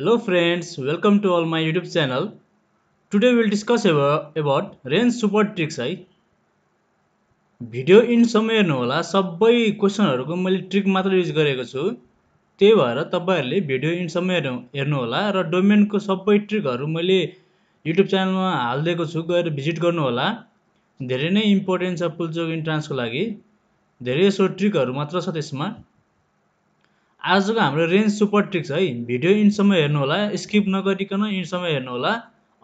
hello Hello welcome to to my YouTube channel today Today we'll discuss about range super tricks है video इन समय हेर्नुहोला सबै क्वेसनहरूको मैले ट्रिक मात्र युज गरेको छु त्यही भएर तपाईँहरूले भिडियो इन समय हेर्नुहोला र डोमेनको सबै ट्रिकहरू मैले युट्युब च्यानलमा हालिदिएको छु गएर भिजिट गर्नुहोला धेरै नै इम्पोर्टेन्ट छ पुलचोक इन्ट्रान्सको लागि धेरै धेरैसो ट्रिकहरू मात्र छ त्यसमा आजको हाम्रो रेन्ज सुपर ट्रिक्स है भिडियो इन्डसम्म होला स्किप नगरिकन इन्डसम्म होला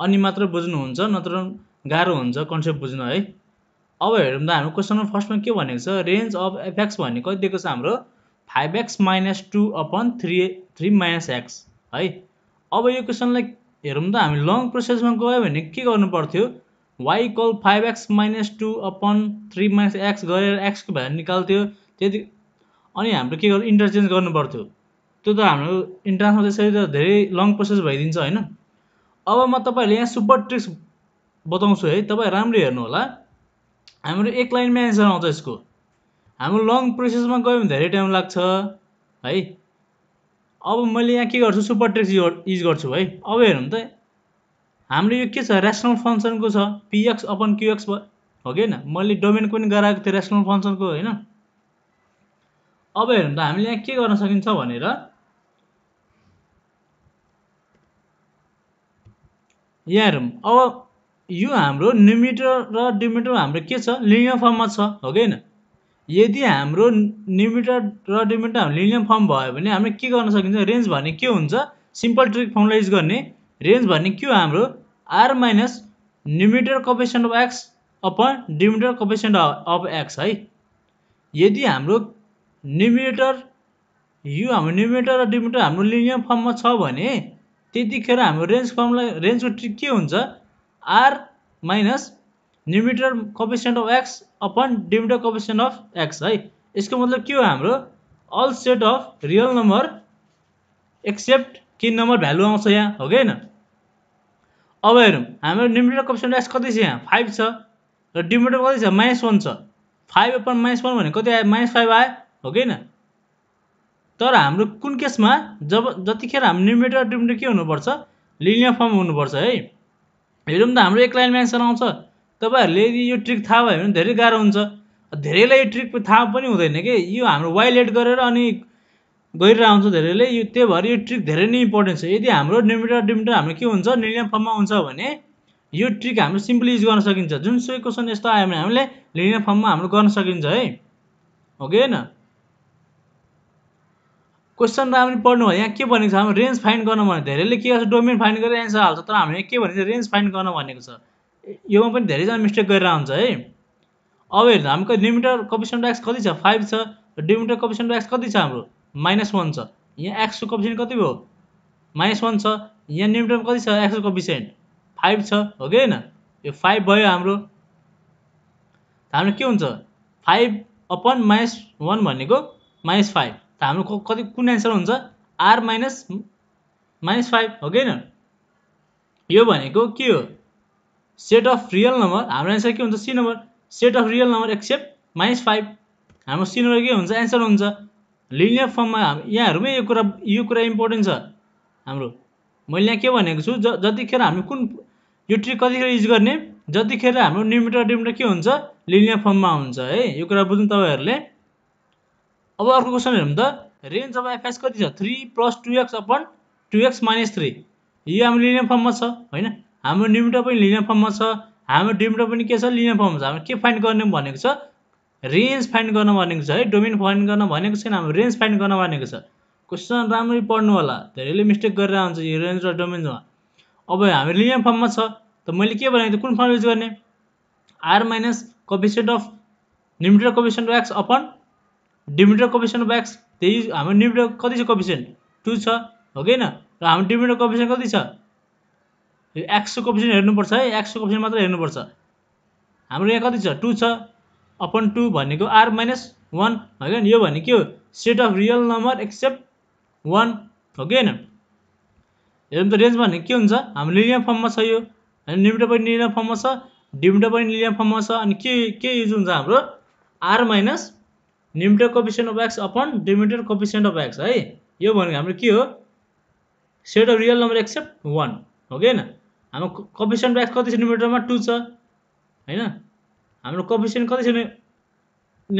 अनि मात्र बुझ्नुहुन्छ नत्र गाह्रो हुन्छ कन्सेप्ट बुझ्नु है अब हेरौँ त हाम्रो क्वेसन नम्बर फर्स्टमा के भनेको छ रेन्ज अफ एफएक्स भन्ने कति दिएको छ हाम्रो five x minus two upon three three minus x है अब यो क्वेसनलाई हेरौँ त हामी लङ प्रोसेसमा गयो भने के गर्नु पर्थ्यो y equal five x minus two upon three minus x गरेर एक्सको भ्यालु निकाल्थ्यो त्यति अनि हाम्रो के गर्नु इन्टरचेन्ज गर्नु पर्थ्यो त्यो त हाम्रो इन्ट्रान्समा त्यसरी त धेरै लङ प्रोसेस भइदिन्छ होइन अब म तपाईँहरूले यहाँ सुपर ट्रिक्स बताउँछु है तपाईँ राम्रो हेर्नु होला हाम्रो एक लाइनमा एन्सर आउँछ यसको हाम्रो लङ प्रोसेसमा गयो भने धेरै टाइम लाग्छ है अब मैले यहाँ के गर्छु सुपर ट्रिक्स युज गर्छु है अब हेरौँ त हाम्रो यो के छ रेसनल फङ्सनको छ पिएक्स अपन क्युएक्स हो कि होइन मैले डोमेन पनि गराएको थिएँ रेसनल फङ्सनको होइन अब हेरौँ त हामीले यहाँ के गर्न सकिन्छ भनेर यहाँ हेरौँ अब यो हाम्रो निमिटर र डिमिटर हाम्रो के छ लिनियर फर्ममा छ हो कि होइन यदि हाम्रो निमिटर र डिमिटर हाम्रो लिनियर फर्म भयो भने हामीले के गर्न सकिन्छ रेन्ज भन्ने के हुन्छ सिम्पल ट्रिक फर्मलाई युज गर्ने रेन्ज भन्ने के हो हाम्रो R minus numerator coefficient of x upon denominator coefficient of x है यदि हाम्रो निमिटर यो हाम्रो न्युमिरेटर र डिनोमिनेटर हाम्रो लिनियर फर्ममा छ भने त्यतिखेर हाम्रो रेन्ज फर्मलाई रेन्जको ट्रिक के हुन्छ R minus numerator coefficient of x upon denominator coefficient of x है यसको मतलब के हो हाम्रो all set of real number except के नम्बर भ्यालु आउँछ यहाँ हो कि होइन अब हेरौँ हाम्रो न्युमिरेटर कपेसेन्ट एक्स कति छ यहाँ फाइभ छ र डिमिटर कति छ माइनस वान छ फाइभ अपन माइनस वान भनेको कति आयो माइनस फाइभ आयो हो कि होइन तर हाम्रो कुन केसमा जब जतिखेर हाम्रो न्युमेरिटर डिनोमिनेटर के हुनुपर्छ लिनियर फर्म हुनुपर्छ है हेरौँ त हाम्रो एक लाइनमा एन्सर आउँछ तपाईँहरूले यदि यो ट्रिक थाहा भयो भने धेरै गाह्रो हुन्छ धेरैलाई यो ट्रिक थाहा पनि हुँदैन कि यो हाम्रो वाइलेट गरेर अनि गरिरहेको आउँछ धेरैले यो त्यही भएर यो ट्रिक धेरै नै इम्पोर्टेन्ट छ यदि हाम्रो डिमिटर डिमिटर हाम्रो के हुन्छ लिनियर फर्ममा हुन्छ भने यो ट्रिक हाम्रो सिम्पली युज गर्न सकिन्छ जुनसुकै क्वेसन यस्तो आयो भने हामीले लिनियर फर्ममा हाम्रो गर्न सकिन्छ है ओके होइन क्वेसन राम्ररी पढ्नु भने यहाँ के भनेको छ हाम्रो रेन्ज फाइन्ड गर्न भने धेरैले के गर्छ डोमेन फाइन्ड गरेर एन्सर हाल्छ तर हामीले के भनेको रेन्ज फाइन्ड गर्न भनेको छ योमा पनि धेरैजना मिस्टेक गरेर आउँछ है अब हेर्नु हाम्रो डिमिटर कपिसन एक्स कति छ फाइभ छ डिमिटर कपिसन एक्स कति छ हाम्रो माइनस वान छ यहाँ एक्सको कपिसेन्ट कति भयो माइनस वान छ यहाँ निमिटर कति छ एक्सको कपिसेन्ट फाइभ छ हो कि होइन यो फाइभ भयो हाम्रो हाम्रो के हुन्छ फाइभ अपन माइनस वान भनेको माइनस फाइभ त हाम्रो कति कुन एन्सर हुन्छ आर माइनस माइनस फाइभ हो कि यो भनेको के हो सेट अफ रियल नम्बर हाम्रो एन्सर के हुन्छ C number set of real number except minus five हाम्रो सी नम्बर के हुन्छ एन्सर हुन्छ लिनियर फर्ममा यहाँहरूमै यो कुरा यो कुरा इम्पोर्टेन्ट छ हाम्रो मैले यहाँ के भनेको छु ज जतिखेर हामी कुन यो ट्रिक कतिखेर युज गर्ने जतिखेर हाम्रो निमिटर डिमिटर के हुन्छ लिनियर फर्ममा हुन्छ है यो कुरा बुझ्नु तपाईँहरूले अब अर्को क्वेसन हेरौँ त रेन्ज अफ एफएस कति छ three plus two x upon two x minus three यो हाम्रो लिने फर्ममा छ होइन हाम्रो डिमिटर पनि लिने फर्ममा छ हाम्रो डिमिटर पनि के छ लिने फर्ममा छ हाम्रो के फाइन्ड गर्ने भनेको छ रेन्ज फाइन्ड गर्न भनेको छ है डोमिन फाइन्ड गर्न भनेको छैन हाम्रो रेन्ज फाइन्ड गर्न भनेको छ क्वेसन राम्ररी पढ्नु होला धेरैले मिस्टेक गरेर आउँछ यो रेन्ज र डोमिनमा अब हाम्रो लिने फर्ममा छ त मैले के भनेको थिएँ कुन फर्म युज गर्ने R minus coefficient of numerator coefficient of x upon denominator coefficient of x त्यही हाम्रो डिमिटर कति छ कपिसन टु छ हो कि होइन र हाम्रो डिमिटर कपिसन कति छ एक्सको कपिसन हेर्नुपर्छ है एक्सको कपिसन मात्र हेर्नुपर्छ हाम्रो यहाँ कति छ टु छ अपन टू भनेको आर माइनस वान हो कि यो भने के हो set of real number except one हो कि होइन हेरौँ त रेन्ज भने के हुन्छ हाम्रो लिनियर फर्ममा छ यो होइन निमिटर पनि लिनियर फर्ममा छ डिमिटर पनि लिनियर फर्ममा छ अनि के के युज हुन्छ हाम्रो R minus numerator coefficient of x upon denominator coefficient of x है यो भनेको हाम्रो के हो set of real number except one हो कि होइन हाम्रो कपिसेन्ट अफ एक्स कति छ निमिटरमा टू छ होइन हाम्रो कपिसेन्ट कति छ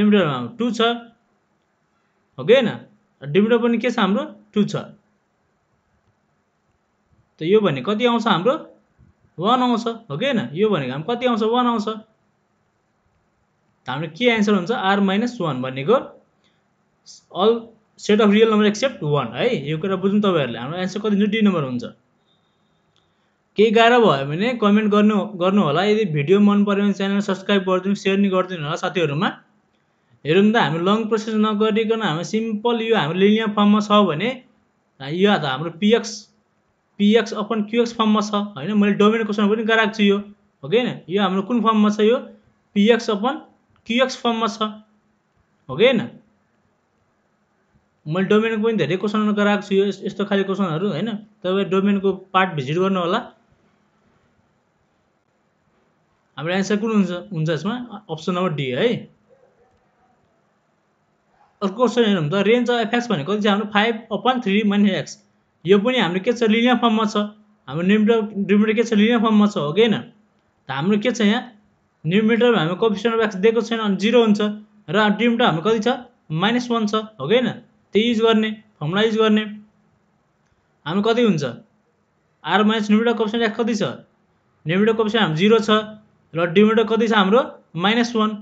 निमिटरमा टू छ हो कि होइन डिमिटर पनि के छ हाम्रो टू छ त यो भने कति आउँछ हाम्रो वान आउँछ हो कि होइन यो भनेको हाम्रो कति आउँछ वान आउँछ हाम्रो के एन्सर हुन्छ आर माइनस वान भनेको all set of real number except one है यो कुरा बुझ्नु तपाईँहरूले हाम्रो एन्सर कति हुन्छ डी नम्बर हुन्छ केही गाह्रो भयो भने कमेन्ट गर्नु गर्नु होला यदि भिडियो मन पऱ्यो भने च्यानल सब्सक्राइब गरिदिनु सेयर नि गरिदिनु होला साथीहरूमा हेरौँ त हामी लङ प्रोसेस नगरिकन हामी सिम्पल यो हाम्रो लिनियर फर्ममा छ भने यो त हाम्रो पिएक्स पिएक्स अपन क्युएक्स फर्ममा छ होइन मैले डोमेन क्वेसन पनि गराएको छु यो हो होइन यो हाम्रो कुन फर्ममा छ यो पिएक्स अपन क्युएक्स फर्ममा छ हो कि होइन मैले डोमेनको पनि धेरै क्वेसनहरू गराएको छु यो यस्तो खाले क्वेसनहरू होइन तपाईँ डोमेनको पार्ट भिजिट गर्नु होला हाम्रो एन्सर कुन हुन्छ हुन्छ यसमा अप्सन नम्बर डी है अर्को क्वेसन हेर्नु त रेन्ज अफ एफएक्स भनेको चाहिँ हाम्रो five upon three minus x यो पनि हाम्रो के छ लिनियर फर्ममा छ हाम्रो निम्टर डिमिटर के छ लिनियर फर्ममा छ हो कि होइन त हाम्रो के छ यहाँ न्युमिटरमा हाम्रो कोफिसियन्ट अफ एक्स दिएको छैन अनि जिरो हुन्छ र डिमिटर हाम्रो कति छ माइनस वान छ हो कि होइन त्यो युज गर्ने फर्मुला युज गर्ने हाम्रो कति हुन्छ R minus numerator coefficient x कति छ न्युमिटर कोफिसियन्ट हाम्रो जिरो छ र डिमिटर कति छ हाम्रो minus one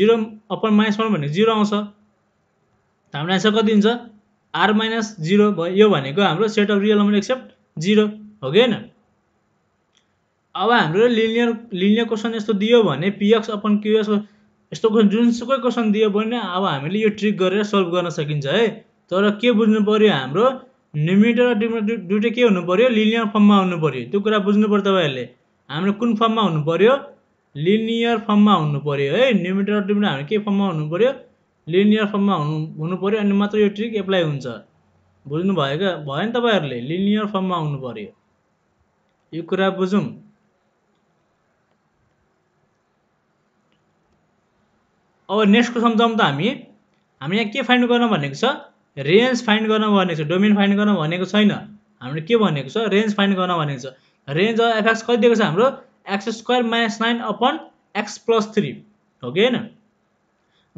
zero upon minus one भनेको जिरो आउँछ हाम्रो एन्सर कति हुन्छ आर माइनस जिरो भयो यो भनेको हाम्रो set of real number except zero हो कि होइन अब हाम्रो लिनियर लिनियर क्वेसन यस्तो दियो भने पिएक्स अपन क्युएक्स यस्तो क्वेसन जुनसुकै क्वेसन दियो भने अब हामीले यो ट्रिक गरेर सल्भ गर्न सकिन्छ है तर के बुझ्नु पऱ्यो हाम्रो निमिटर र डिमिटर दुइटै के हुनु पऱ्यो लिनियर फर्ममा हुनु पऱ्यो त्यो कुरा बुझ्नु पऱ्यो तपाईँहरूले हाम्रो कुन फर्ममा हुनु पऱ्यो लिनियर फर्ममा हुनु पऱ्यो है निमिटर र डिमिटर हाम्रो के फर्ममा हुनु पऱ्यो लिनियर फर्ममा हुनु हुनु पऱ्यो अनि मात्र यो ट्रिक एप्लाई हुन्छ बुझ्नु भयो क्या भयो नि तपाईँहरूले लिनियर फर्ममा हुनु पऱ्यो यो कुरा बुझौँ अब नेक्स्टको सम्झौँ त हामी हामी यहाँ के फाइन्ड गर्न भनेको छ रेन्ज फाइन्ड गर्न भनेको छ डोमेन फाइन्ड गर्न भनेको छैन हामीले के भनेको छ रेन्ज फाइन्ड गर्न भनेको छ रेन्ज अफ एफएक्स कति दिएको छ हाम्रो x square minus nine upon x plus three हो कि होइन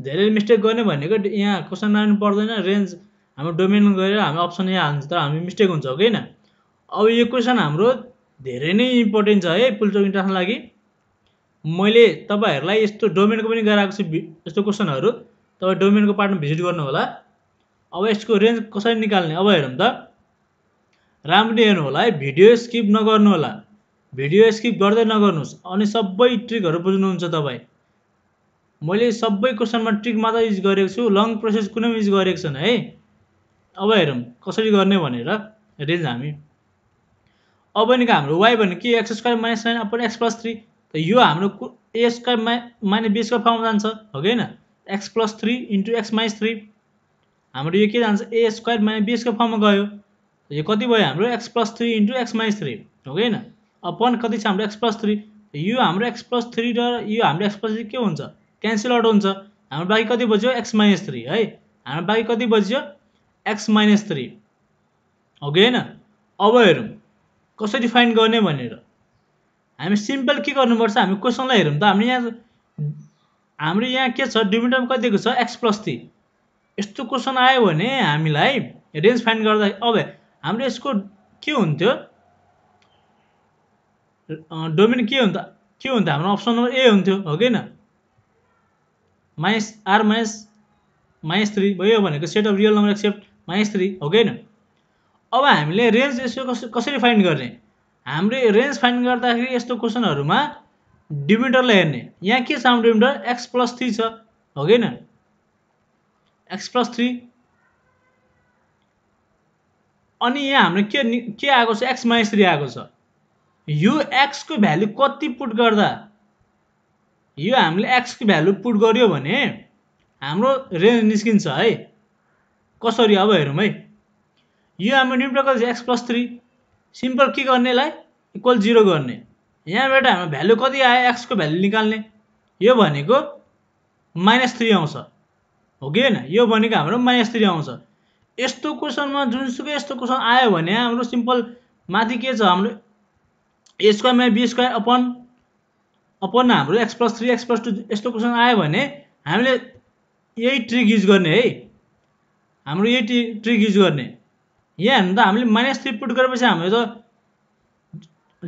धेरै मिस्टेक गर्ने भनेको यहाँ क्वेसन लानु पर्दैन रेन्ज हाम्रो डोमेन गरेर हामी अप्सन यहाँ हाल्छ तर हामी मिस्टेक हुन्छ हो कि होइन अब यो क्वेसन हाम्रो धेरै नै इम्पोर्टेन्ट छ है पुलचोक इन्टरनेसनको लागि मैले तपाईँहरूलाई यस्तो डोमेनको पनि गराएको छु यस्तो क्वेसनहरू तपाईँ डोमेनको पार्टमा भिजिट गर्नु होला अब यसको रेन्ज कसरी निकाल्ने अब हेरौँ त राम्ररी हेर्नु होला है भिडियो स्किप नगर्नु होला भिडियो स्किप गर्दै नगर्नुहोस् अनि सबै ट्रिकहरू बुझ्नुहुन्छ तपाईँ मैले सबै क्वेसनमा ट्रिक मात्र युज गरेको छु लङ प्रोसेस कुनै पनि युज गरेको छैन है अब हेरौँ कसरी गर्ने भनेर रेन्ज हामी अब भनेको हाम्रो वाइ भने के x square minus nine upon x plus three त यो हाम्रो a square my minus b square form जान्छ हो कि होइन x plus three into x minus three हाम्रो यो के जान्छ a square minus b square फर्ममा गयो यो कति भयो हाम्रो x plus three into x minus three हो कि होइन अपन कति छ हाम्रो एक्स प्लस थ्री यो हाम्रो एक्स प्लस थ्री र यो हाम्रो एक्स प्लस थ्री के हुन्छ क्यान्सल आउट हुन्छ हाम्रो बाँकी कति बज्यो एक्स माइनस थ्री है हाम्रो बाँकी कति बज्यो एक्स माइनस थ्री हो कि होइन अब हेरौँ कसरी फाइन गर्ने भनेर हामी सिम्पल के गर्नुपर्छ हामी क्वेसनलाई हेरौँ त हामीले यहाँ हाम्रो यहाँ के छ डिमिटरमा कतिको छ एक्स प्लस थ्री यस्तो क्वेसन आयो भने हामीलाई रेन्ज फाइन गर्दा अब हाम्रो यसको के हुन्थ्यो डोमिन के हुन्थ्यो के हुन्थ्यो हाम्रो अप्सन नम्बर ए हुन्थ्यो हो कि न minus R minus minus three भयो भनेको set of real number except minus three हो कि न अब हामीले रेन्ज यसो कसरी फाइन्ड गर्ने हाम्रो रेन्ज फाइन गर्दाखेरि यस्तो क्वेसनहरूमा डिमिटरलाई हेर्ने यहाँ के छ हाम्रो डिमिटर एक्स प्लस थ्री छ हो कि न एक्स प्लस थ्री अनि यहाँ हाम्रो के के आएको छ एक्स माइनस थ्री आएको छ यो एक्सको भ्यालु कति पुट गर्दा यो हामीले एक्सको भ्यालु पुट गऱ्यो भने हाम्रो रेन्ज निस्किन्छ है कसरी अब हेरौँ है यो हाम्रो डिमिटर कति छ एक्स प्लस थ्री सिम्पल के गर्नेलाई इक्वल जिरो गर्ने यहाँबाट हाम्रो भ्यालु कति आयो एक्सको भ्यालु निकाल्ने यो भनेको माइनस थ्री आउँछ हो कि होइन यो भनेको हाम्रो माइनस थ्री आउँछ यस्तो क्वेसनमा जुनसुकै यस्तो क्वेसन आयो भने हाम्रो सिम्पल माथि के छ हाम्रो ए स्क्वायरमा बी स्क्वायर अपन अपन हाम्रो x plus three x plus two यस्तो क्वेसन आयो भने हामीले यही ट्रिक युज गर्ने है हाम्रो यही ट्रिक युज गर्ने यहाँ हेर्नु त हामीले माइनस थ्री पुट गरेपछि हाम्रो त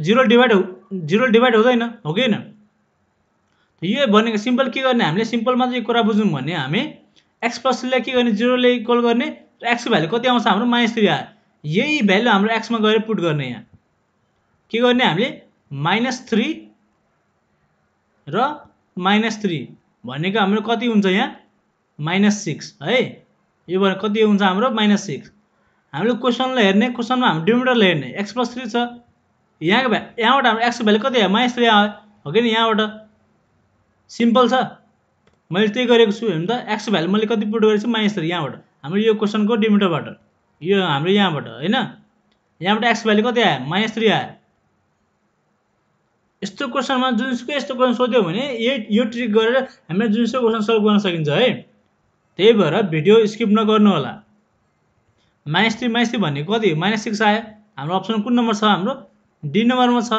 जिरो डिभाइड जिरो डिभाइड हुँदैन हो कि होइन यो भनेको सिम्पल के गर्ने हामीले सिम्पल मात्रै कुरा बुझौँ भने हामी एक्स प्लस थ्रीलाई के गर्ने जिरोले इक्वल गर्ने र एक्सको भ्यालु कति आउँछ हाम्रो माइनस थ्री आयो यही भ्यालु हाम्रो एक्समा गएर पुट गर्ने यहाँ के गर्ने हामीले माइनस थ्री र माइनस थ्री भनेको हाम्रो कति हुन्छ यहाँ माइनस सिक्स है यो भनेको कति हुन्छ हाम्रो माइनस सिक्स हामीले क्वेसनलाई हेर्ने क्वेसनमा हामी डिमिटरलाई हेर्ने एक्स प्लस थ्री छ यहाँको भ्या यहाँबाट हाम्रो एक्सको भ्यालु कति आयो माइनस थ्री आयो हो कि नि यहाँबाट सिम्पल छ मैले त्यही गरेको छु हेर्नु त एक्सको भ्यालु मैले कति पुट गरेको छु माइनस थ्री यहाँबाट हाम्रो यो क्वेसनको डिमिटरबाट यो हाम्रो यहाँबाट होइन यहाँबाट एक्स भ्यालु कति आयो माइनस थ्री आयो यस्तो क्वेसनमा जुनसुकै यस्तो क्वेसन सोध्यो भने यही यो ट्रिक गरेर हामीले जुनसुकै क्वेसन सल्भ गर्न सकिन्छ है त्यही भएर भिडियो स्किप नगर्नु होला माइनस थ्री माइनस थ्री भन्ने कति माइनस सिक्स आयो हाम्रो अप्सन कुन नम्बर छ हाम्रो डी नम्बरमा छ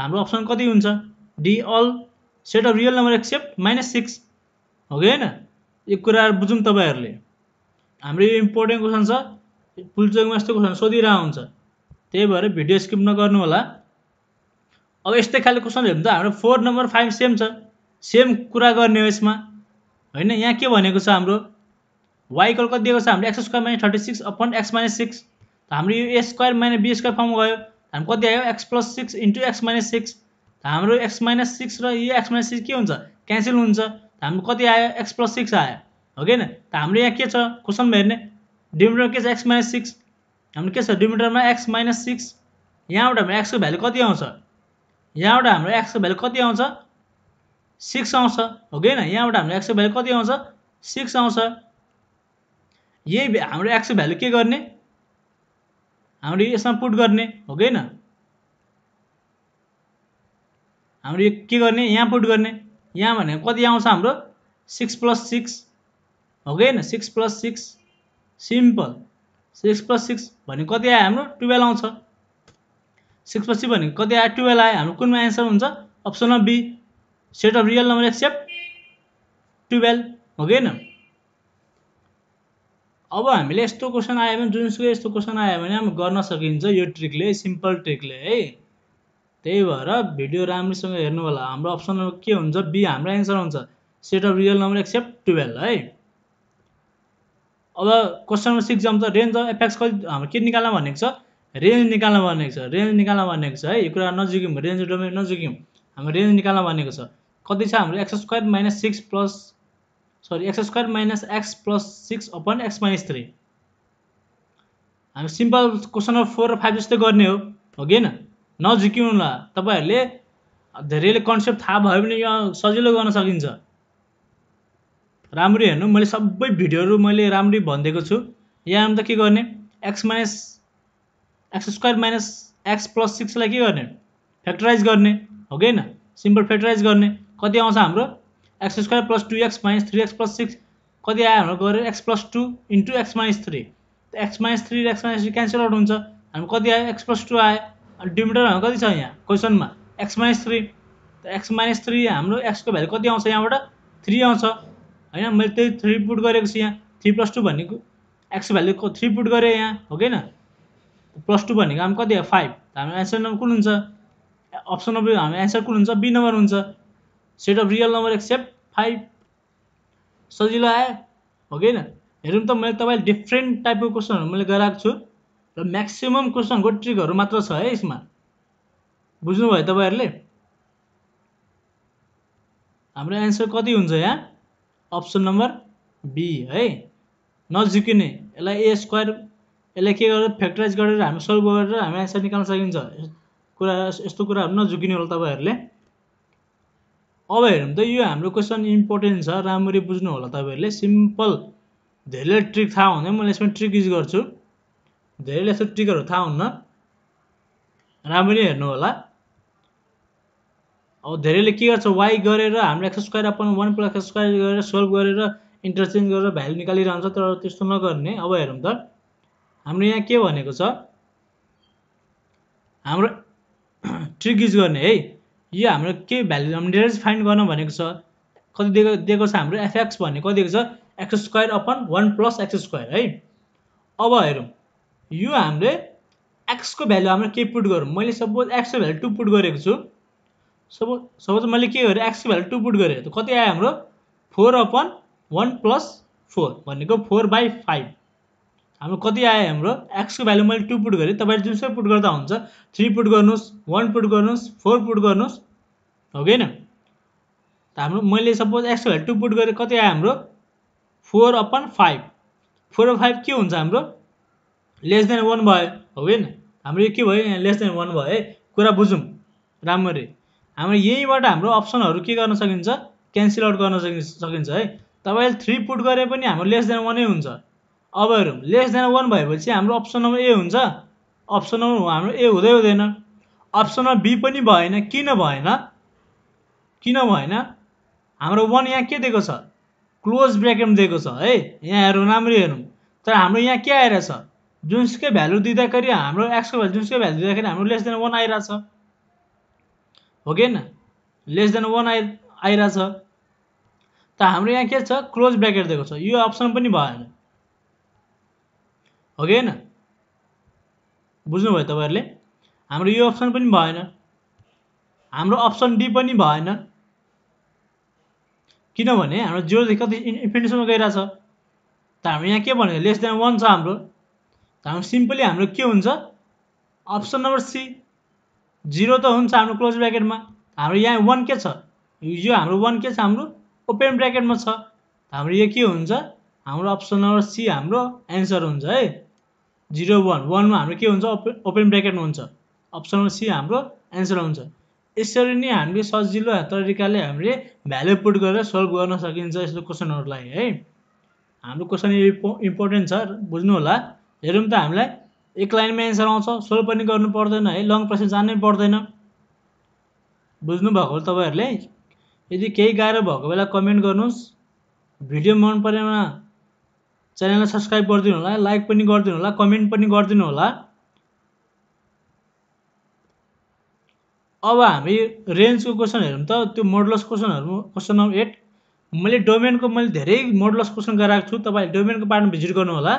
हाम्रो अप्सन कति हुन्छ D all set of real number except minus six हो कि होइन यो कुरा बुझौँ तपाईँहरूले हाम्रो यो इम्पोर्टेन्ट क्वेसन छ पुलचोकमा यस्तो क्वेसन सोधिरहेको हुन्छ त्यही भएर भिडियो स्किप नगर्नु होला अब यस्तै खालको क्वेसन हेर्नु त हाम्रो फोर नम्बर फाइभ सेम छ सेम कुरा गर्ने हो यसमा होइन यहाँ के भनेको छ हाम्रो वाइकल कति दिएको छ हामीले x square minus thirty six upon x minus six हाम्रो यो a square minus b square form गयो हामी कति आयो x plus six into x minus six हाम्रो एक्स माइनस सिक्स र यो एक्स माइनस सिक्स के हुन्छ क्यान्सल हुन्छ हाम्रो कति आयो एक्स प्लस सिक्स आयो हो कि त हाम्रो यहाँ के छ क्वेसनमा हेर्ने डिमिटर के छ एक्स माइनस सिक्स हाम्रो के छ डिमिटरमा एक्स माइनस सिक्स यहाँबाट हाम्रो एक्सको भ्यालु कति आउँछ यहाँबाट हाम्रो एक्सको भ्यालु कति आउँछ सिक्स आउँछ हो कि न यहाँबाट हाम्रो एक्सको भ्यालु कति आउँछ सिक्स आउँछ यही हाम्रो एक्सको भ्यालु के गर्ने हाम्रो यसमा पुट गर्ने हो कि हाम्रो यो के गर्ने यहाँ पुट गर्ने यहाँ भने कति आउँछ हाम्रो सिक्स प्लस सिक्स हो कि होइन six plus six simple six plus six भनेको कति आयो हाम्रो टुवेल्भ आउँछ सिक्स प्लस सिक्स भनेको कति आयो टुवेल्भ आयो हाम्रो कुनमा एन्सर हुन्छ option of B set of real number except twelve हो कि होइन अब हामीले यस्तो क्वेसन आयो भने जुनसुकै यस्तो क्वेसन आयो भने हामी गर्न सकिन्छ यो ट्रिकले सिम्पल ट्रिकले है त्यही भएर भिडियो राम्रोसँग हेर्नु होला हाम्रो अप्सन के हुन्छ बी हाम्रो एन्सर हुन्छ set of real number except twelve है अब क्वेसन नम्बर सिक्स त रेन्ज अफ एफेक्स कति हाम्रो के निकाल्न भनेको छ रेन्ज निकाल्न भनेको छ रेन्ज निकाल्न भनेको छ है यो कुरा नजुक्यौँ रेन्ज डोमेन नजुक्यौँ हाम्रो रेन्ज निकाल्न भनेको छ कति छ हाम्रो x square minus six plus sorry x square minus x plus six upon x minus three हामी सिम्पल क्वेसन नम्बर फोर र फाइभ जस्तै गर्ने हो हो कि होइन नझिक्नु तपाईँहरूले धेरैले कन्सेप्ट थाहा भयो भने यहाँ सजिलो गर्न सकिन्छ राम्ररी हेर्नु मैले सबै भिडियोहरू मैले राम्ररी भनिदिएको छु यहाँ त के गर्ने x minus x square minus x plus सिक्सलाई के गर्ने फ्याक्टराइज गर्ने हो कि होइन सिम्पल फ्याक्टराइज गर्ने कति आउँछ हाम्रो x square plus two x minus three x plus six कति आयो हाम्रो गएर x plus two into x minus three x minus three र x minus three cancel out हुन्छ हामी कति आयो एक्स प्लस टू आयो अनि डिमिटर हाम्रो कति छ यहाँ क्वेसनमा एक्स माइनस थ्री त एक्स माइनस थ्री हाम्रो एक्सको भ्याल्यु कति आउँछ यहाँबाट थ्री आउँछ होइन मैले त्यही थ्री पुट गरेको छु यहाँ थ्री प्लस टू भनेको एक्स भ्याल्यु थ्री पुट गरेँ यहाँ हो कि न प्लस टू भनेको हामी कति हो फाइभ हाम्रो एन्सर नम्बर कुन हुन्छ अप्सन नम्बर हाम्रो एन्सर कुन हुन्छ बी नम्बर हुन्छ set of real number except five सजिलो आयो हो कि होइन हेरौँ त मैले तपाईँले डिफ्रेन्ट टाइपको क्वेसनहरू मैले गराएको छु र म्याक्सिमम् क्वेसनको ट्रिकहरू मात्र छ है यसमा बुझ्नुभयो तपाईँहरूले हाम्रो एन्सर कति हुन्छ यहाँ अप्सन नम्बर बी है नजिकिने यसलाई ए स्क्वायर यसलाई के गरेर फ्याक्टराइज गरेर हामी सल्भ गरेर हामी एन्सर निकाल्न सकिन्छ कुरा यस्तो कुराहरू नझुकिने होला तपाईँहरूले अब हेरौँ त यो हाम्रो क्वेसन इम्पोर्टेन्ट छ राम्ररी बुझ्नु होला तपाईँहरूले सिम्पल धेरैले ट्रिक थाहा हुँदैन मैले यसमा ट्रिक युज गर्छु धेरैले यस्तो ट्रिकहरू थाहा हुन्न राम्ररी हेर्नु होला अब धेरैले के गर्छ वाइ गरेर हाम्रो x square upon one plus x square गरेर सल्भ गरेर इन्टरचेन्ज गरेर भ्यालु निकालिरहन्छ तर त्यस्तो नगर्ने अब हेरौँ त हाम्रो यहाँ के भनेको छ हाम्रो ट्रिक युज गर्ने है यो हाम्रो के भ्याल्यु हामीले फाइन फाइन्ड गर्न भनेको छ कति दिएको दिएको छ हाम्रो एफएक्स भन्ने कति दिएको छ x square upon one plus x square है अब हेरौँ यो हामीले एक्सको भ्यालु हाम्रो के पुट गरौँ मैले सपोज एक्सको भ्यालु टु पुट गरेको छु सपोज सपोज मैले के गरेँ एक्सको भ्यालु टु पुट गरेँ त कति आयो हाम्रो four upon one plus four भनेको फोर बाई फाइभ हाम्रो कति आयो हाम्रो एक्सको भ्यालु मैले टु पुट गरेँ तपाईँले जुनसुकै पुट गर्दा हुन्छ थ्री पुट गर्नुहोस् वान पुट गर्नुहोस् फोर पुट गर्नुहोस् हो कि हाम्रो मैले सपोज एक्सको भ्यालु टु पुट गरेँ कति आयो हाम्रो four upon five four five के हुन्छ हाम्रो लेस देन वान भयो हो कि हाम्रो यो के भयो यहाँ लेस देन वान भयो है कुरा बुझौँ राम्ररी हाम्रो यहीँबाट हाम्रो अप्सनहरू के गर्न सकिन्छ क्यान्सल आउट गर्न सकिन्छ है तपाईँले थ्री पुट गरे पनि हाम्रो लेस देन वानै हुन्छ अब हेरौँ लेस देन वान भएपछि हाम्रो अप्सन नम्बर ए हुन्छ अप्सन नम्बर हाम्रो ए हुँदै हुँदैन अप्सन नम्बर बी पनि भएन किन भएन किन भएन हाम्रो वान यहाँ के दिएको छ क्लोज ब्रेकेट दिएको छ है यहाँ हेरौँ राम्ररी हेरौँ तर हाम्रो यहाँ के आइरहेछ जुनसुकै भ्यालु दिँदाखेरि हाम्रो एक्सको भ्यालु जुनसुकै भ्यालु दिँदाखेरि हाम्रो लेस देन वान आइरहेछ हो कि लेस देन वान आइ आइरहेछ त हाम्रो यहाँ के छ क्लोज ब्रेकेट दिएको छ यो अप्सन पनि भएन हो कि होइन बुझ्नुभयो तपाईँहरूले हाम्रो यो अप्सन पनि भएन हाम्रो अप्सन डी पनि भएन किनभने हाम्रो जिरोदेखि कति गइरहेको छ त हाम्रो यहाँ के भनेको लेस देन वान छ हाम्रो त हाम्रो सिम्पली हाम्रो के हुन्छ अप्सन नम्बर सी जिरो त हुन्छ हाम्रो क्लोज ब्राकेटमा हाम्रो यहाँ वान के छ यो हाम्रो वान के छ हाम्रो ओपन ब्र्याकेटमा छ हाम्रो यो के हुन्छ हाम्रो अप्सन नम्बर सी हाम्रो एन्सर हुन्छ है जिरो वान वानमा हाम्रो के हुन्छ ओपन ओपन ब्रेकेट हुन्छ अप्सनमा सी हाम्रो एन्सर आउँछ यसरी नै हामीले सजिलो तरिकाले हामीले भ्यालु पुट गरेर सल्भ गर्न सकिन्छ यस्तो क्वेसनहरूलाई है हाम्रो क्वेसन इम्पो इम्पोर्टेन्ट छ बुझ्नु होला हेरौँ त हामीलाई एक लाइनमा एन्सर आउँछ सल्भ पनि गर्नु पर्दैन है लङ प्रोसेस जानै पर्दैन बुझ्नुभएको तपाईँहरूले यदि केही गाह्रो भएको बेला कमेन्ट गर्नुहोस् भिडियो मन परेमा च्यानललाई सब्सक्राइब गरिदिनु होला लाइक पनि गरिदिनु होला कमेन्ट पनि गरिदिनु होला अब हामी रेन्जको क्वेसन हेरौँ त त्यो मोडलस क्वेसनहरू क्वेसन नम्बर एट मैले डोमेनको मैले धेरै मोडलस क्वेसन गराएको छु तपाईँ डोमेनको पार्टमा भिजिट गर्नु होला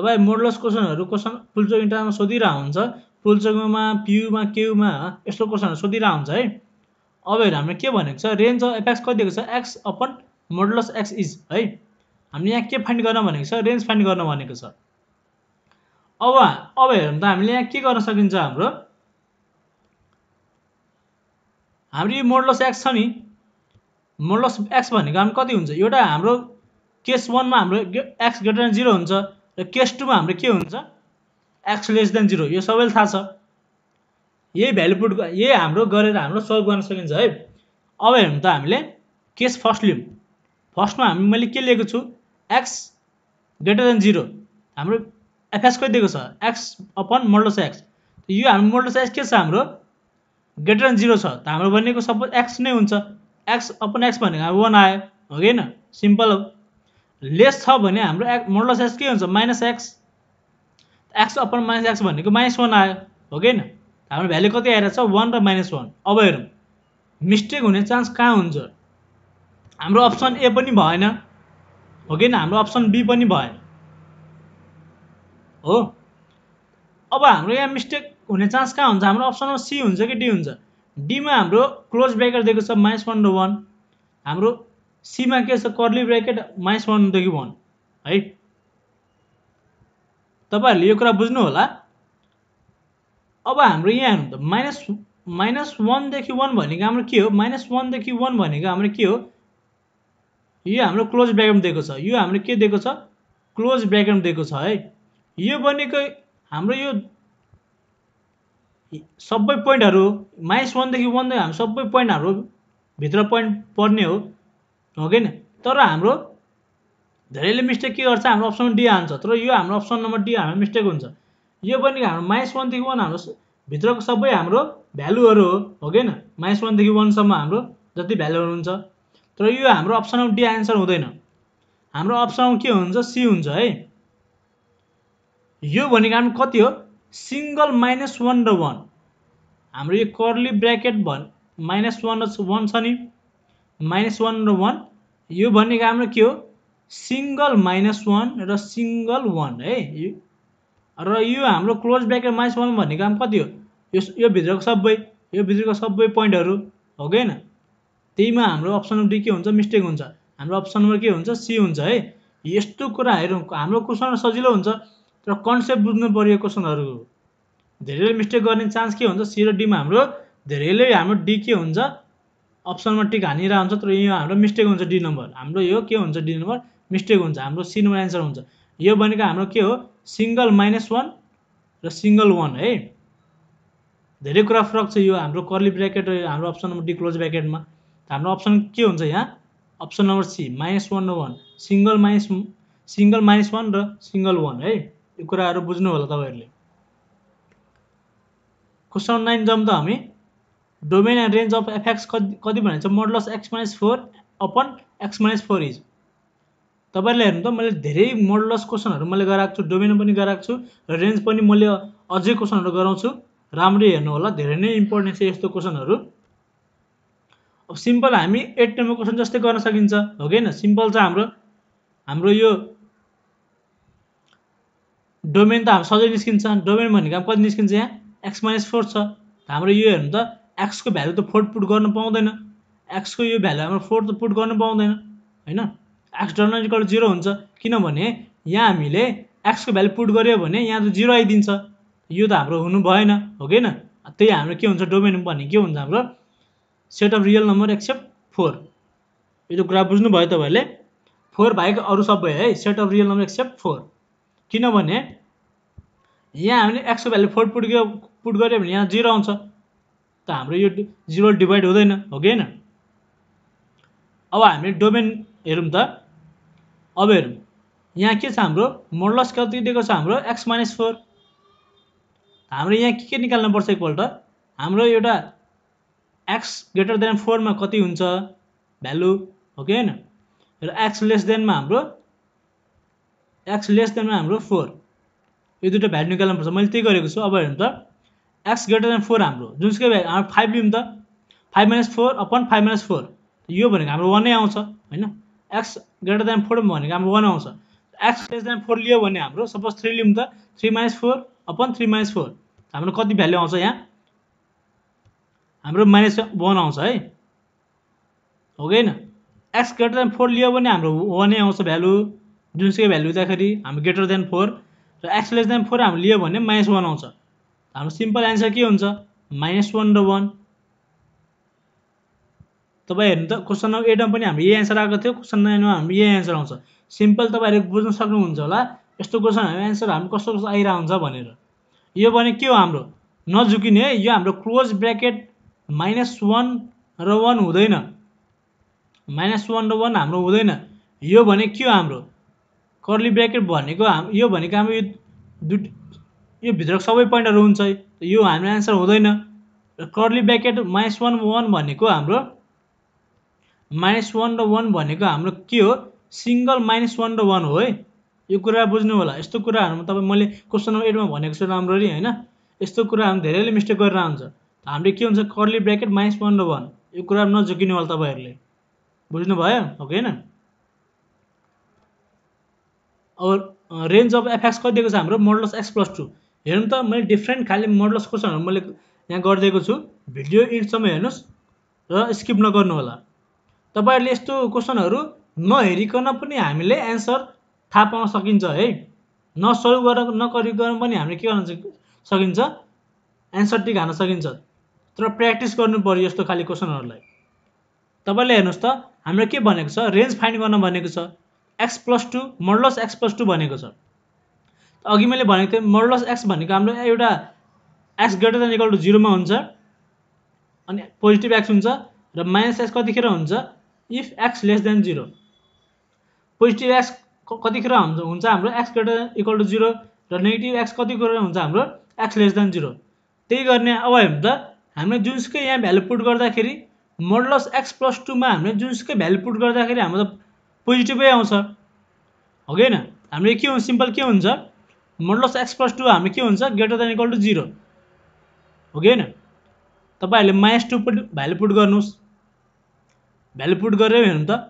तपाईँ मोडलस क्वेसनहरू क्वेसन फुलचोक इन्टरमा सोधिरहेको हुन्छ फुलचोकमा पियुमा केयुमा यस्तो क्वेसनहरू सोधिरहेको हुन्छ है अब हेर हामीले के भनेको छ रेन्ज अफ एपेक्स कति दिएको छ x upon modulus x is है हामीले यहाँ के फाइन्ड गर्न भनेको छ रेन्ज फाइन्ड गर्न भनेको छ अब अब हेरौँ त हामीले यहाँ के गर्न सकिन्छ हाम्रो हाम्रो यो मोडलस एक्स छ नि मोडलस एक्स भनेको हामी कति हुन्छ एउटा हाम्रो केस वानमा हाम्रो एक्स ग्रेटर देन जिरो हुन्छ र केस टूमा हाम्रो के हुन्छ एक्स लेस देन जिरो यो सबैले थाहा छ यही भ्यालु पुट यही हाम्रो गरेर हाम्रो सल्भ गर्न सकिन्छ है अब हेर्नु त हामीले केस फर्स्ट लियौँ फर्स्टमा हामी मैले के लिएको छु एक्स ग्रेटर देन जिरो हाम्रो एफएस दिएको छ एक्स अपन मोडलस एक्स यो हाम्रो मोडलस एक्स के छ हाम्रो ग्रेटर देन जिरो छ त हाम्रो बनेको सपोज एक्स नै हुन्छ एक्स अपन एक्स भनेको हाम्रो वान आयो हो कि होइन सिम्पल हो लेस छ भने हाम्रो एक्स मोडलस एक्स के हुन्छ minus x x upon minus x भनेको माइनस वान आयो हो कि होइन हाम्रो भ्याल्यु कति आइरहेको छ वान र माइनस वान अब हेरौँ मिस्टेक हुने चान्स कहाँ हुन्छ हाम्रो अप्सन ए पनि भएन हो न हाम्रो अप्सन बी पनि भएन हो अब हाम्रो यहाँ मिस्टेक हुने चान्स कहाँ हुन्छ हाम्रो अप्सनमा सी हुन्छ कि डी हुन्छ डीमा हाम्रो क्लोज ब्रेकेट दिएको छ माइनस वान र वान हाम्रो सीमा के छ कर्ली ब्रेकेट माइनस वानदेखि वान है तपाईँहरूले यो कुरा बुझ्नु होला अब हाम्रो यहाँ हेर्नु त माइनस माइनस वानदेखि वान भनेको हाम्रो के हो माइनस वानदेखि वान भनेको हाम्रो के हो यो हाम्रो क्लोज ब्याकग्राउन्ड दिएको छ यो हाम्रो के दिएको छ क्लोज ब्याकग्राउन्ड दिएको छ है यो भनेको हाम्रो यो सबै पोइन्टहरू माइनस वानदेखि वान हाम्रो सबै पोइन्टहरू भित्र पोइन्ट पर्ने हो हो कि तर हाम्रो धेरैले मिस्टेक के गर्छ हाम्रो अप्सन डी हान्छ तर यो हाम्रो अप्सन नम्बर डी हाम्रो मिस्टेक हुन्छ यो पनि हाम्रो माइनस वानदेखि वान हाम्रो भित्रको सबै हाम्रो भ्यालुहरू हो हो कि माइनस वानदेखि वानसम्म हाम्रो जति भ्यालुहरू हुन्छ तर यो हाम्रो अप्सन अप्सनमा डी एन्सर हुँदैन हाम्रो अप्सनमा के हुन्छ सी हुन्छ है यो भनेको हाम्रो कति हो सिङ्गल माइनस वान र वान हाम्रो यो कर्ली ब्राकेट भन् माइनस वान र वान छ नि माइनस वान र वान यो भनेको हाम्रो के हो सिङ्गल माइनस वान र सिङ्गल वान है र यो हाम्रो क्लोज ब्राकेट माइनस वान भनेको काम कति हो यो भित्रको सबै यो भित्रको सबै पोइन्टहरू हो कि होइन त्यहीमा हाम्रो अप्सन नम्बर डी के हुन्छ मिस्टेक हुन्छ हाम्रो अप्सन नम्बर के हुन्छ सी हुन्छ है यस्तो कुरा हेरौँ हाम्रो क्वेसन सजिलो हुन्छ तर कन्सेप्ट बुझ्नु पऱ्यो क्वेसनहरू धेरैले मिस्टेक गर्ने चान्स के हुन्छ सी र डीमा हाम्रो धेरैले हाम्रो डी के हुन्छ अप्सनमा टिक हानिरहेको हुन्छ तर यो हाम्रो मिस्टेक हुन्छ डी नम्बर हाम्रो यो के हुन्छ डी नम्बर मिस्टेक हुन्छ हाम्रो सी नम्बर एन्सर हुन्छ यो भनेको हाम्रो के हो सिङ्गल माइनस वान र सिङ्गल वान है धेरै कुरा फरक छ यो हाम्रो कर्ली ब्राकेट हाम्रो अप्सन नम्बर डी क्लोज ब्राकेटमा हाम्रो अप्सन के हुन्छ यहाँ option number C minus one र one single minus single minus one र सिङ्गल वान है यो कुराहरू बुझ्नु होला तपाईँहरूले क्वेसन नाइन जाउँ त हामी domain and range of f x कति कति भनेको छ modulus x minus four upon x minus four is तपाईँहरूले हेर्नु त मैले धेरै मोडलस क्वेसनहरू मैले गराएको छु डोमेन पनि गराएको छु र रेन्ज पनि मैले अझै क्वेसनहरू गराउँछु राम्रै हेर्नु होला धेरै नै इम्पोर्टेन्ट छ यस्तो क्वेसनहरू सिम्पल हामी एट नम्बर क्वेसन जस्तै गर्न सकिन्छ हो कि होइन सिम्पल छ हाम्रो हाम्रो यो डोमेन त हाम्रो सजिलै निस्किन्छ डोमेन भनेको कति निस्किन्छ यहाँ एक्स माइनस फोर छ हाम्रो यो हेर्नु त एक्सको भ्यालु त फोर पुट गर्नु पाउँदैन एक्सको यो भ्यालु हाम्रो फोर त पुट गर्नु पाउँदैन होइन एक्स डलर जिरो हुन्छ किनभने यहाँ हामीले एक्सको भ्यालु पुट गऱ्यो भने यहाँ त जिरो आइदिन्छ यो त हाम्रो हुनु भएन हो कि होइन त्यही हाम्रो के हुन्छ डोमेन भन्ने के हुन्छ हाम्रो set of real number except four यो त कुरा बुझ्नुभयो तपाईँहरूले फोर बाहेक अरू सबै है set of real number except four किनभने यहाँ हामीले एक्सको भ्याल्यु फोर पुट गयो पुट गऱ्यो भने यहाँ जिरो आउँछ त हाम्रो यो जिरो डिभाइड हुँदैन हो कि होइन अब हामीले डोमेन हेरौँ त अब हेरौँ यहाँ के छ हाम्रो मोडलस कति दिएको छ हाम्रो एक्स माइनस फोर हाम्रो यहाँ के के निकाल्नुपर्छ एकपल्ट हाम्रो एउटा एक्स ग्रेटर देन फोरमा कति हुन्छ भ्यालु हो कि होइन र एक्स लेस देनमा हाम्रो एक्स लेस देनमा हाम्रो फोर यो दुइटा भ्याल्यु निकाल्नुपर्छ मैले त्यही गरेको छु अब हेर्नु त एक्स ग्रेटर देन फोर हाम्रो जुनसुकै भ्याल्यु हाम्रो फाइभ लिउँ त five minus four upon five minus four यो भनेको हाम्रो वानै आउँछ होइन एक्स ग्रेटर देन फोर भनेको हाम्रो वान आउँछ एक्स लेस देन फोर लियो भने हाम्रो सपोज थ्री लिउँ त three minus four upon three minus four हाम्रो कति भ्याल्यु आउँछ यहाँ हाम्रो माइनस वान आउँछ है हो कि होइन एक्स ग्रेटर देन फोर लियो भने हाम्रो वानै आउँछ भ्यालु जुनसुकै भ्यालु लिँदाखेरि हाम्रो ग्रेटर देन फोर र एक्स लेस देन फोर हामीले लियो भने माइनस वान आउँछ हाम्रो सिम्पल एन्सर के हुन्छ माइनस वान र वान तपाईँ हेर्नु त क्वेसन नम्बर एटमा पनि हाम्रो यही एन्सर आएको थियो क्वेसन नाइनमा हाम्रो यही एन्सर आउँछ सिम्पल तपाईँहरूले बुझ्न सक्नुहुन्छ होला यस्तो क्वेसनहरू एन्सर हामी कस्तो कस्तो आइरहन्छ भनेर यो भने के हो हाम्रो नझुकिने है यो हाम्रो क्लोज ब्रेकेट माइनस वान र वान हुँदैन माइनस वान र वान हाम्रो हुँदैन यो भने के हो हाम्रो कर्ली ब्रेकेट भनेको हाम यो भनेको हाम्रो यो दुई यो भित्रको सबै पोइन्टहरू हुन्छ यो हाम्रो एन्सर हुँदैन र curly bracket minus one one भनेको हाम्रो माइनस वान र वान भनेको हाम्रो के हो सिङ्गल माइनस वान र वान हो है यो कुरा बुझ्नु होला यस्तो कुराहरूमा तपाईँ मैले क्वेसन नम्बर एटमा भनेको छु राम्ररी होइन यस्तो कुरा हामी धेरैले मिस्टेक गरेर आउँछ हाम्रो के हुन्छ कर्ली ब्रेकेट माइनस वान र वान यो कुरा नजुकिनु होला तपाईँहरूले बुझ्नुभयो होइन अब रेन्ज अफ एफएक्स कति दिएको छ हाम्रो मोडलस एक्स प्लस टू हेर्नु त मैले डिफ्रेन्ट खालि मोडलस क्वेसनहरू मैले यहाँ गरिदिएको छु भिडियो इन्टसम्म हेर्नुहोस् र स्किप नगर्नु होला तपाईँहरूले यस्तो क्वेसनहरू नहेरिकन पनि हामीले एन्सर थाहा पाउन सकिन्छ है नसल्भ गरेर नगरिकन पनि हामीले के गर्न सकिन्छ एन्सर टिक हान्न सकिन्छ तर प्र्याक्टिस गर्नु पऱ्यो यस्तो खालि क्वेसनहरूलाई तपाईँले हेर्नुहोस् त हाम्रो के भनेको छ रेन्ज फाइन्ड गर्न भनेको छ x plus two modulus x plus two भनेको छ अघि मैले भनेको थिएँ मडलस एक्स भनेको हाम्रो एउटा x greater than equal to जिरोमा हुन्छ अनि पोजिटिभ एक्स हुन्छ र माइनस एक्स कतिखेर हुन्छ if x less than zero positive x कतिखेर हुन्छ हुन्छ हाम्रो x greater than equal to zero र नेगेटिभ एक्स कतिखेर हुन्छ हाम्रो एक्स लेस देन जिरो त्यही गर्ने अब हेर्नु त हामीले जुनसुकै यहाँ भ्यालु पुट गर्दाखेरि मोडलस एक्स प्लस टूमा हामीले जुनसुकै भ्यालु पुट गर्दाखेरि हाम्रो त पोजिटिभै आउँछ हो कि हामीले के हुन्छ सिम्पल के हुन्छ मोडलस एक्स प्लस टू हाम्रो के हुन्छ greater than equal to zero हो कि होइन तपाईँहरूले minus two put value put गर्नुहोस् भ्यालु पुट गरेँ हेर्नु त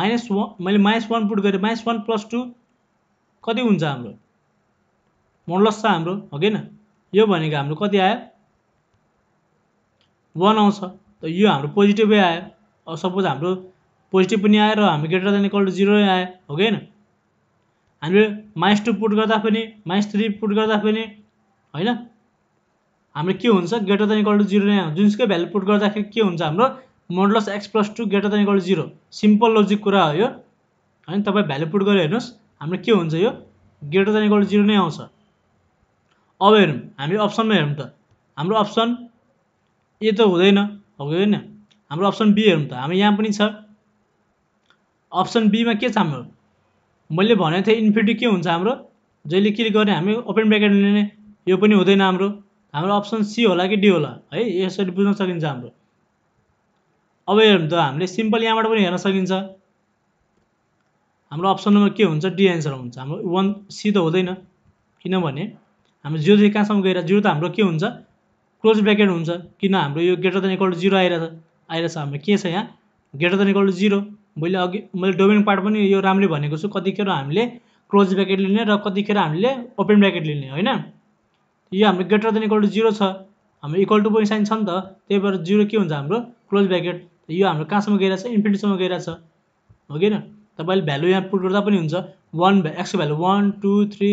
माइनस वान मैले माइनस वान पुट गरेँ माइनस वान प्लस टू कति हुन्छ हाम्रो मोडलस छ हाम्रो हो कि यो भनेको हाम्रो कति आयो वान आउँछ त यो हाम्रो पोजिटिभै आयो सपोज हाम्रो पोजिटिभ पनि आयो र हामी greater than equal to zero आयो हो कि होइन हामीले माइनस टू पुट गर्दा पनि माइनस थ्री पुट गर्दा पनि होइन हाम्रो के हुन्छ greater than equal to zero नै आउँछ जुनसुकै भ्यालु पुट गर्दाखेरि के हुन्छ हाम्रो modulus x plus two greater than equal to zero simple logic कुरा हो यो होइन तपाईँ भ्यालु पुट गरेर हेर्नुहोस् हाम्रो के हुन्छ यो greater than equal to zero नै आउँछ अब हेरौँ हामी अप्सनमा हेरौँ त हाम्रो अप्सन ए त हुँदैन हो होइन हाम्रो अप्सन बी हेरौँ त हामी यहाँ पनि छ अप्सन बीमा के छ हाम्रो मैले भनेको थिएँ इन्फिनिटी के हुन्छ हाम्रो जहिले के गर्ने हामी ओपन ब्याकेट लिने यो पनि हुँदैन हाम्रो हाम्रो अप्सन सी होला कि डी होला है यसरी बुझ्न सकिन्छ हाम्रो अब हेरौँ त हामीले सिम्पल यहाँबाट पनि हेर्न सकिन्छ हाम्रो अप्सन नम्बर के हुन्छ डी एन्सर हुन्छ हाम्रो वान सी त हुँदैन किनभने हाम्रो जिरो कहाँसम्म गएर जिरो त हाम्रो के हुन्छ क्लोज ब्रेकेट हुन्छ किन हाम्रो यो greater than equal to zero आइरहेछ आइरहेछ हाम्रो के छ यहाँ greater than equal to zero मैले अघि मैले डोमेन पार्ट पनि यो राम्ररी भनेको छु कतिखेर हामीले क्लोज ब्याकेट लिने र कतिखेर हामीले ओपन ब्याकेट लिने होइन यो हाम्रो greater than equal to zero छ हाम्रो इक्वल टु पोइन्ट साइन छ नि त त्यही भएर जिरो के हुन्छ हाम्रो क्लोज ब्याकेट यो हाम्रो कहाँसम्म गइरहेछ इन्फिनिटीसम्म गइरहेछ हो कि तपाईँले भ्यालु यहाँ पुट गर्दा पनि हुन्छ वान एक्सको भ्यालु वान टू थ्री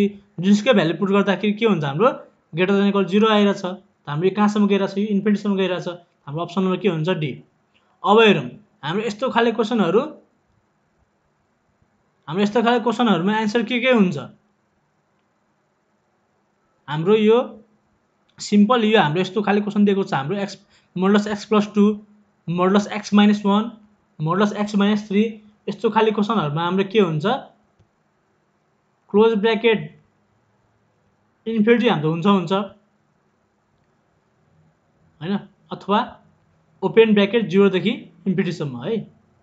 जुनसुकै भ्यालु पुट गर्दाखेरि के हुन्छ हाम्रो ग्रेटर देन इक्वल जिरो आइरहेछ त हाम्रो यो कहाँसम्म गइरहेछ यो इन्फिनिटीसम्म गइरहेछ हाम्रो अप्सन नम्बर के हुन्छ डी अब हेरौँ हाम्रो यस्तो खाले क्वेसनहरू हाम्रो यस्तो खाले क्वेसनहरूमा एन्सर के के हुन्छ हाम्रो यो सिम्पल यो हाम्रो यस्तो खाले क्वेसन दिएको छ हाम्रो x modulus x plus two modulus x minus one modulus x minus three यस्तो खाले क्वेसनहरूमा हाम्रो के हुन्छ क्लोज ब्रैकेट इन्फिनिटी हाम्रो हुन्छ हुन्छ होइन अथवा ओपेन ब्राकेट जिरोदेखि इन्फिटीसम्म है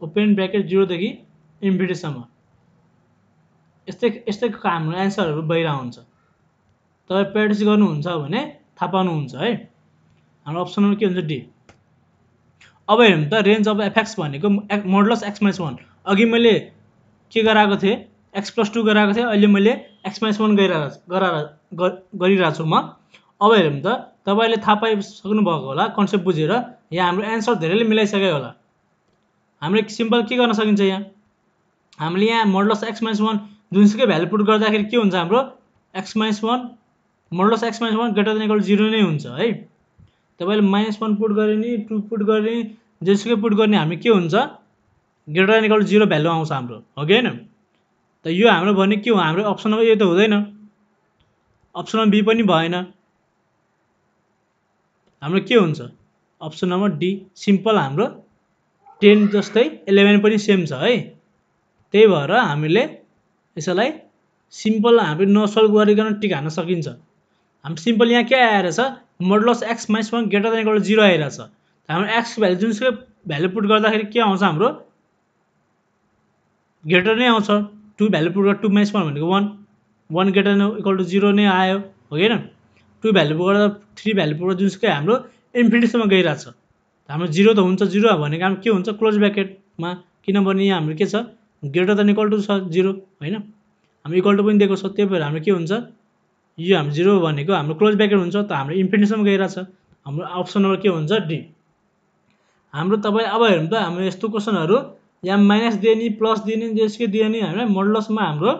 ओपेन ब्राकेट जिरोदेखि इन्फिटीसम्म यस्तै यस्तै हाम्रो एन्सरहरू बाहिर हुन्छ तपाईँ प्र्याक्टिस गर्नुहुन्छ भने थाहा पाउनुहुन्छ है हाम्रो अप्सन के हुन्छ डी अब हेर्नु त रेन्ज अफ एफएक्स भनेको मोडलस एक्स माइनस वान अघि मैले के गराएको थिएँ एक्स प्लस टू गराएको थिएँ अहिले मैले एक्स माइनस वान गरिरहेको गरिरहेको छु म अब हेरौँ त तपाईँले थाहा पाइसक्नुभएको होला कन्सेप्ट बुझेर यहाँ हाम्रो एन्सर धेरैले मिलाइसक्यो होला हामीले सिम्पल के गर्न सकिन्छ यहाँ हामीले यहाँ मोडलस एक्स माइनस वान जुनसुकै भ्यालु पुट गर्दाखेरि के हुन्छ हाम्रो x minus one modulus x minus one greater than equal zero नै हुन्छ है तपाईँले माइनस वान पुट गरे नि टु पुट गरे नि जुनसुकै पुट गर्ने हामी के हुन्छ greater than equal zero value आउँछ हाम्रो हो कि होइन त यो हाम्रो भने के हो हाम्रो अप्सन अप्सनमा ए त हुँदैन अप्सनमा बी पनि भएन हाम्रो के हुन्छ अप्सन नम्बर डी सिम्पल हाम्रो टेन जस्तै इलेभेन पनि सेम छ है त्यही भएर हामीले यसलाई सिम्पल हामी नसल्भ गरिकन टिक हान्न सकिन्छ हाम्रो सिम्पल यहाँ के आएर छ modulus x minus one greater than equal zero आइरहेछ हाम्रो एक्सको भ्यालु जुनसुकै भ्यालु पुट गर्दाखेरि के आउँछ हाम्रो ग्रेटर नै आउँछ टु भ्यालु पुट गर्दा टु माइनस वान भनेको one one greater equal to zero नै आयो हो होइन टु भ्यालुबाट थ्री भ्यालुबाट जुन चाहिँ हाम्रो इन्फिनिटीसम्म गइरहेछ हाम्रो जिरो त हुन्छ जिरो भनेको हाम्रो के हुन्छ क्लोज ब्याकेटमा किनभने यहाँ हाम्रो के छ ग्रेटर देन इक्वल टु छ जिरो होइन हाम्रो इक्वल टु पनि दिएको छ त्यही भएर हाम्रो के हुन्छ यो हाम्रो जिरो भनेको हाम्रो क्लोज ब्याकेट हुन्छ त हाम्रो इन्फिनिटीसम्म गइरहेछ हाम्रो अप्सन नम्बर के हुन्छ डी हाम्रो तपाईँ अब हेर्नु त हाम्रो यस्तो क्वेसनहरू यहाँ माइनस दियो नि प्लस दियो नि जसकै दियो नि होइन मोडलसमा हाम्रो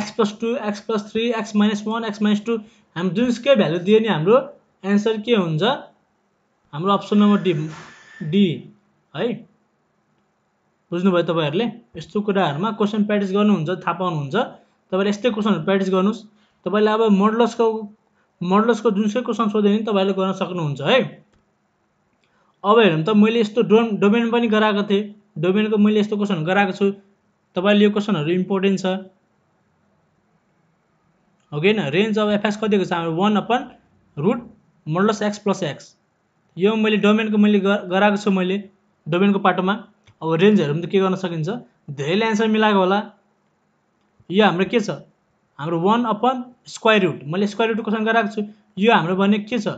x plus two x plus three x minus one x minus two हामी जुन स्केयर भ्यालु दियो नि हाम्रो एन्सर के हुन्छ हाम्रो अप्सन नम्बर डी डी है बुझ्नुभयो तपाईँहरूले यस्तो कुराहरूमा क्वेसन प्र्याक्टिस गर्नुहुन्छ थाहा पाउनुहुन्छ तपाईँले यस्तै क्वेसनहरू प्र्याक्टिस गर्नुहोस् तपाईँले अब मोडलसको मोडलसको जुनसुकै क्वेसन सोध्यो भने तपाईँले गर्न सक्नुहुन्छ है अब हेरौँ त मैले यस्तो डो डोमेन पनि गराएको थिएँ डोमेनको मैले यस्तो क्वेसन गराएको छु तपाईँले यो क्वेसनहरू इम्पोर्टेन्ट छ अगेन रेन्ज अफ एफएक्स कतिको छ हाम्रो one upon root modulus x plus x यो मैले डोमेनको मैले गराएको छु मैले डोमेनको पाटोमा अब रेन्जहरू पनि त के गर्न सकिन्छ धेरैले एन्सर मिलाएको होला यो हाम्रो के छ हाम्रो वान अपन स्क्वायर रुट मैले स्क्वायर रुटको सँग गराएको छु यो हाम्रो भने के छ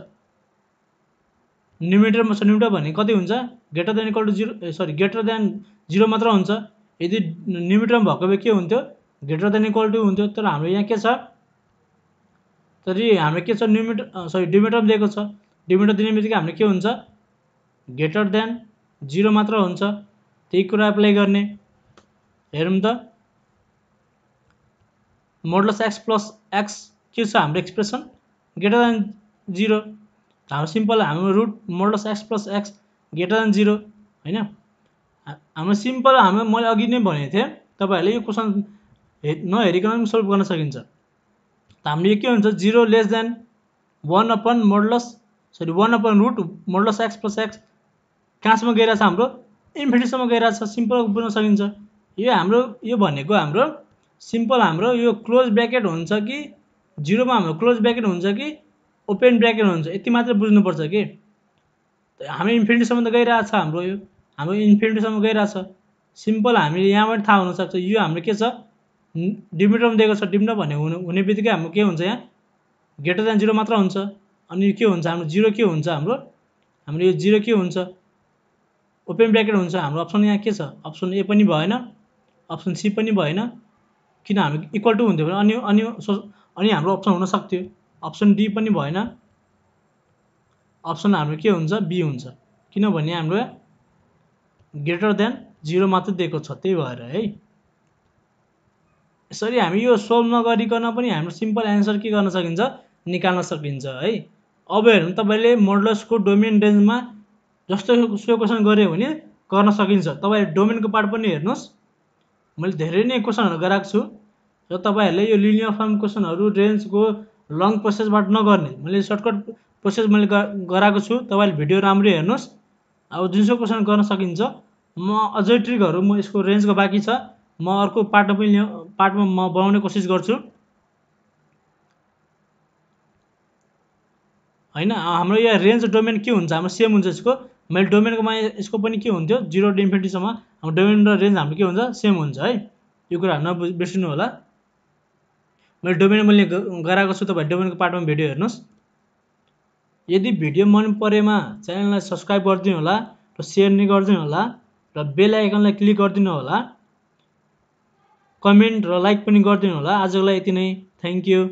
न्युमिटरमा छ न्युमिटर भने कति हुन्छ greater than equal to zero sorry greater than zero मात्र हुन्छ यदि न्युमिटरमा भएको भए के हुन्थ्यो ग्रेटर देन इक्वल टु हुन्थ्यो तर हाम्रो यहाँ के छ तर हाम्रो के छ न्युमिट सरी डिमिटर दिएको छ डिमिटर दिने बित्तिकै हाम्रो के हुन्छ ग्रेटर देन जिरो मात्र हुन्छ त्यही कुरा एप्लाई गर्ने हेरौँ त मोडलस एक्स प्लस एक्स के छ हाम्रो एक्सप्रेसन ग्रेटर देन जिरो हाम्रो सिम्पल हाम्रो root modulus x plus x greater than zero होइन हाम्रो सिम्पल हाम्रो मैले अघि नै भनेको थिएँ तपाईँहरूले यो क्वेसन नहेरिकन पनि सल्भ गर्न सकिन्छ हामीले यो के हुन्छ zero less than one upon modulus sorry one upon root modulus x plus x कहाँसम्म गइरहेछ हाम्रो इन्फिनिटीसम्म गइरहेछ सिम्पल बुझ्न सकिन्छ यो हाम्रो यो भनेको हाम्रो सिम्पल हाम्रो यो क्लोज ब्याकेट हुन्छ कि जिरोमा हाम्रो क्लोज ब्याकेट हुन्छ कि ओपन ब्र्याकेट हुन्छ यति मात्र बुझ्नुपर्छ कि हाम्रो इन्फिनिटीसम्म त गइरहेछ हाम्रो यो हाम्रो इन्फिनिटीसम्म गइरहेछ सिम्पल हामीले यहाँबाट थाहा हुनसक्छ यो हाम्रो के छ डिम दिएको छ डिम्न भने भन्ने हुनु हुने बित्तिकै हाम्रो के हुन्छ यहाँ ग्रेटर देन जिरो मात्र हुन्छ अनि के हुन्छ हाम्रो जिरो के हुन्छ हाम्रो हाम्रो यो जिरो के हुन्छ ओपन ब्रेकेट हुन्छ हाम्रो अप्सन यहाँ के छ अप्सन ए पनि भएन अप्सन सी पनि भएन किन हाम्रो इक्वल टु हुन्थ्यो भने अनि अनि अनि हाम्रो अप्सन हुन सक्थ्यो अप्सन डी पनि भएन अप्सन हाम्रो के हुन्छ बी हुन्छ किनभने हाम्रो ग्रेटर देन जिरो मात्र दिएको छ त्यही भएर है यसरी हामी यो सोल्भ नगरिकन पनि हाम्रो सिम्पल एन्सर के गर्न सकिन्छ निकाल्न सकिन्छ है अब हेर्नु तपाईँले मोडलसको डोमेन रेन्जमा जस्तो सो क्वेसन गऱ्यो भने गर्न सकिन्छ तपाईँले डोमेनको पार्ट पनि हेर्नुहोस् मैले धेरै नै क्वेसनहरू गराएको छु र तपाईँहरूले यो लिनियर फर्म क्वेसनहरू रेन्जको लङ प्रोसेसबाट नगर्ने मैले सर्टकट प्रोसेस मैले गराएको छु तपाईँले भिडियो राम्रै हेर्नुहोस् अब जुनसो क्वेसन गर्न सकिन्छ म अझै ट्रिकहरू म यसको रेन्जको बाँकी छ म अर्को पार्टमा पनि पार्टमा म बनाउने कोसिस गर्छु होइन हाम्रो यहाँ रेन्ज डोमेन के हुन्छ हाम्रो सेम हुन्छ यसको मैले डोमेनको मा यसको पनि के हुन्थ्यो जिरो टु इन्फिनिटीसम्म हाम्रो डोमेन र रेन्ज हाम्रो के हुन्छ सेम हुन्छ है यो कुरा नबु बिर्सिनु होला मैले डोमेन मैले गराएको छु तपाईँ डोमेनको पार्टमा भिडियो हेर्नुहोस् यदि भिडियो मन परेमा च्यानललाई सब्सक्राइब गरिदिनु होला र सेयर नै गरिदिनु होला र बेल आइकनलाई क्लिक गरिदिनु होला कमेन्ट र लाइक पनि गरिदिनु होला आजको लागि यति नै थ्याङ्क यू